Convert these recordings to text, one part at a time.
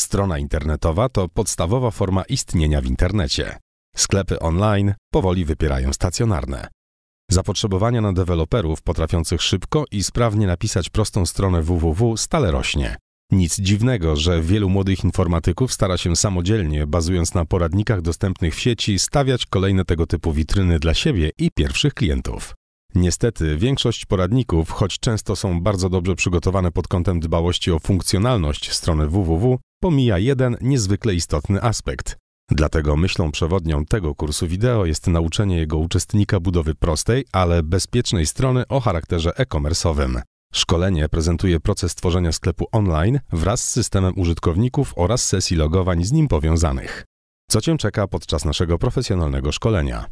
Strona internetowa to podstawowa forma istnienia w internecie. Sklepy online powoli wypierają stacjonarne. Zapotrzebowanie na deweloperów potrafiących szybko i sprawnie napisać prostą stronę www stale rośnie. Nic dziwnego, że wielu młodych informatyków stara się samodzielnie, bazując na poradnikach dostępnych w sieci, stawiać kolejne tego typu witryny dla siebie i pierwszych klientów. Niestety, większość poradników, choć często są bardzo dobrze przygotowane pod kątem dbałości o funkcjonalność strony www, pomija jeden niezwykle istotny aspekt. Dlatego myślą przewodnią tego kursu wideo jest nauczenie jego uczestnika budowy prostej, ale bezpiecznej strony o charakterze e-commerce'owym. Szkolenie prezentuje proces tworzenia sklepu online wraz z systemem użytkowników oraz sesji logowań z nim powiązanych. Co Cię czeka podczas naszego profesjonalnego szkolenia?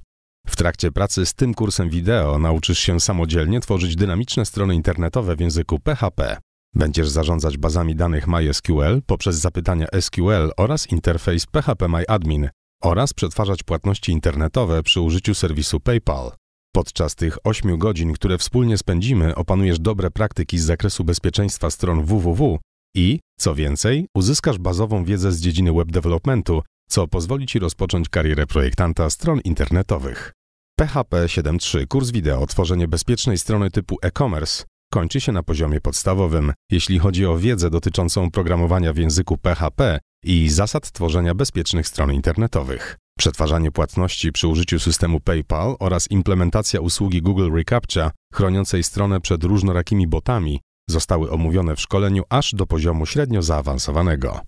W trakcie pracy z tym kursem wideo nauczysz się samodzielnie tworzyć dynamiczne strony internetowe w języku PHP. Będziesz zarządzać bazami danych MySQL poprzez zapytania SQL oraz interfejs PHP MyAdmin oraz przetwarzać płatności internetowe przy użyciu serwisu PayPal. Podczas tych 8 godzin, które wspólnie spędzimy, opanujesz dobre praktyki z zakresu bezpieczeństwa stron www i, co więcej, uzyskasz bazową wiedzę z dziedziny web developmentu, co pozwoli Ci rozpocząć karierę projektanta stron internetowych. PHP 7.3 Kurs wideo Tworzenie bezpiecznej strony typu e-commerce kończy się na poziomie podstawowym, jeśli chodzi o wiedzę dotyczącą programowania w języku PHP i zasad tworzenia bezpiecznych stron internetowych. Przetwarzanie płatności przy użyciu systemu PayPal oraz implementacja usługi Google ReCAPTCHA chroniącej stronę przed różnorakimi botami zostały omówione w szkoleniu aż do poziomu średnio zaawansowanego.